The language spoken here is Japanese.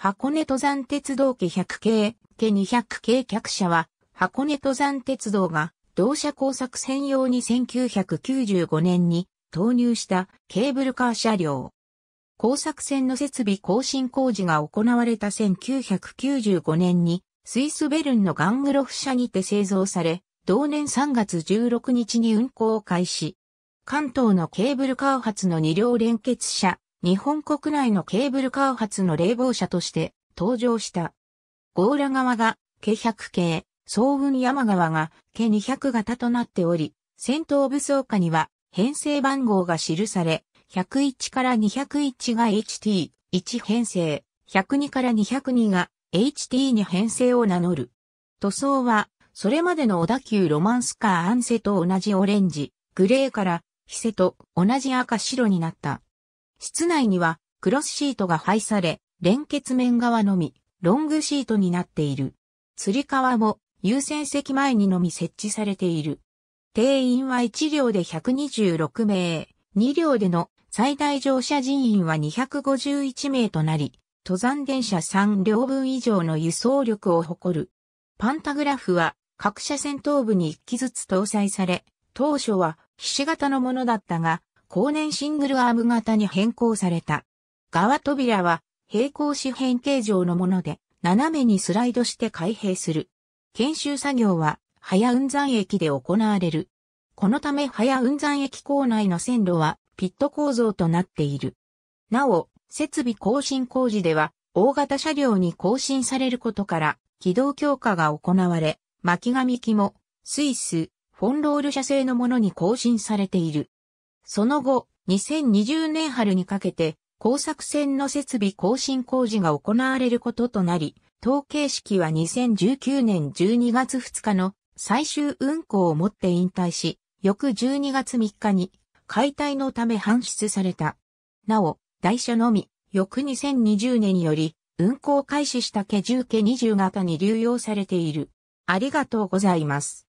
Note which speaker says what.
Speaker 1: 箱根登山鉄道家100系、家200系客車は、箱根登山鉄道が、同社工作専用に1995年に投入したケーブルカー車両。工作船の設備更新工事が行われた1995年に、スイスベルンのガングロフ社にて製造され、同年3月16日に運行を開始。関東のケーブルカー発の2両連結車、日本国内のケーブルカー発の冷房車として登場した。ゴーラ側が、ケ100系、総運山川が、ケ200型となっており、戦闘武装下には、編成番号が記され、101から201が HT、1編成、102から202が HT2 編成を名乗る。塗装は、それまでの小田急ロマンスカーアンセと同じオレンジ、グレーから、ヒセと同じ赤白になった。室内にはクロスシートが配され、連結面側のみ、ロングシートになっている。釣り革も優先席前にのみ設置されている。定員は1両で126名、2両での最大乗車人員は251名となり、登山電車3両分以上の輸送力を誇る。パンタグラフは各車線頭部に1機ずつ搭載され、当初は騎士型のものだったが、後年シングルアーム型に変更された。側扉は平行四辺形状のもので、斜めにスライドして開閉する。研修作業は、早雲山駅で行われる。このため早雲山駅構内の線路は、ピット構造となっている。なお、設備更新工事では、大型車両に更新されることから、軌道強化が行われ、巻紙機も、スイス、フォンロール社製のものに更新されている。その後、2020年春にかけて、工作船の設備更新工事が行われることとなり、統計式は2019年12月2日の最終運行をもって引退し、翌12月3日に解体のため搬出された。なお、台車のみ、翌2020年により運行開始した1重家20型に流用されている。ありがとうございます。